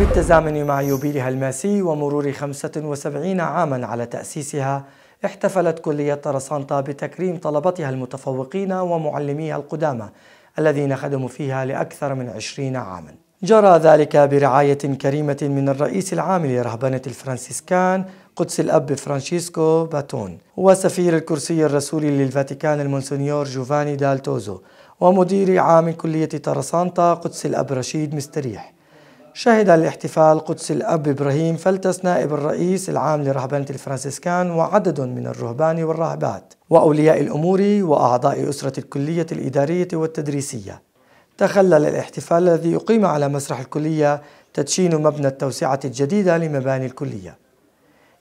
بالتزامن مع يوبيلها الماسي ومرور 75 عاما على تأسيسها احتفلت كلية طرسانطة بتكريم طلبتها المتفوقين ومعلميها القدامى الذين خدموا فيها لأكثر من 20 عاما جرى ذلك برعاية كريمة من الرئيس العام لرهبنة الفرنسيسكان قدس الأب فرانشيسكو باتون وسفير الكرسي الرسولي للفاتيكان المونسنيور جوفاني دالتوزو ومدير عام كلية طرسانطة قدس الأب رشيد مستريح شهد الاحتفال قدس الأب إبراهيم فلتس نائب الرئيس العام لرهبنة الفرنسيسكان وعدد من الرهبان والراهبات وأولياء الأمور وأعضاء أسرة الكلية الإدارية والتدريسية تخلل الاحتفال الذي يقيم على مسرح الكلية تدشين مبنى التوسعة الجديدة لمباني الكلية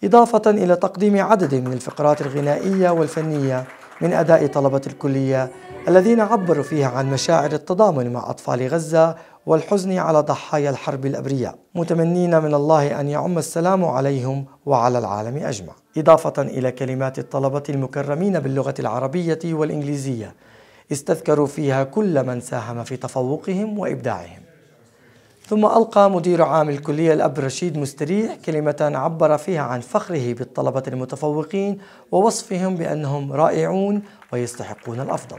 إضافة إلى تقديم عدد من الفقرات الغنائية والفنية من أداء طلبة الكلية الذين عبروا فيها عن مشاعر التضامن مع أطفال غزة والحزن على ضحايا الحرب الأبرياء متمنين من الله أن يعم السلام عليهم وعلى العالم أجمع إضافة إلى كلمات الطلبة المكرمين باللغة العربية والإنجليزية استذكروا فيها كل من ساهم في تفوقهم وإبداعهم ثم ألقى مدير عام الكلية الأب رشيد مستريح كلمة عبر فيها عن فخره بالطلبة المتفوقين ووصفهم بأنهم رائعون ويستحقون الأفضل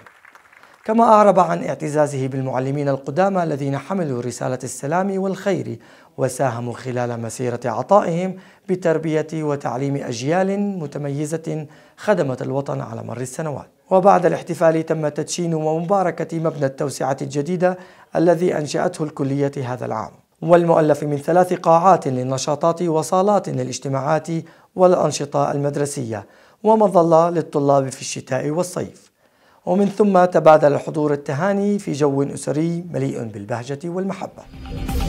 كما أعرب عن اعتزازه بالمعلمين القدامى الذين حملوا رسالة السلام والخير وساهموا خلال مسيرة عطائهم بتربية وتعليم أجيال متميزة خدمت الوطن على مر السنوات وبعد الاحتفال تم تدشين ومباركة مبنى التوسعة الجديدة الذي أنشأته الكلية هذا العام والمؤلف من ثلاث قاعات للنشاطات وصالات للاجتماعات والأنشطة المدرسية ومظلة للطلاب في الشتاء والصيف ومن ثم تبادل الحضور التهاني في جو أسري مليء بالبهجة والمحبة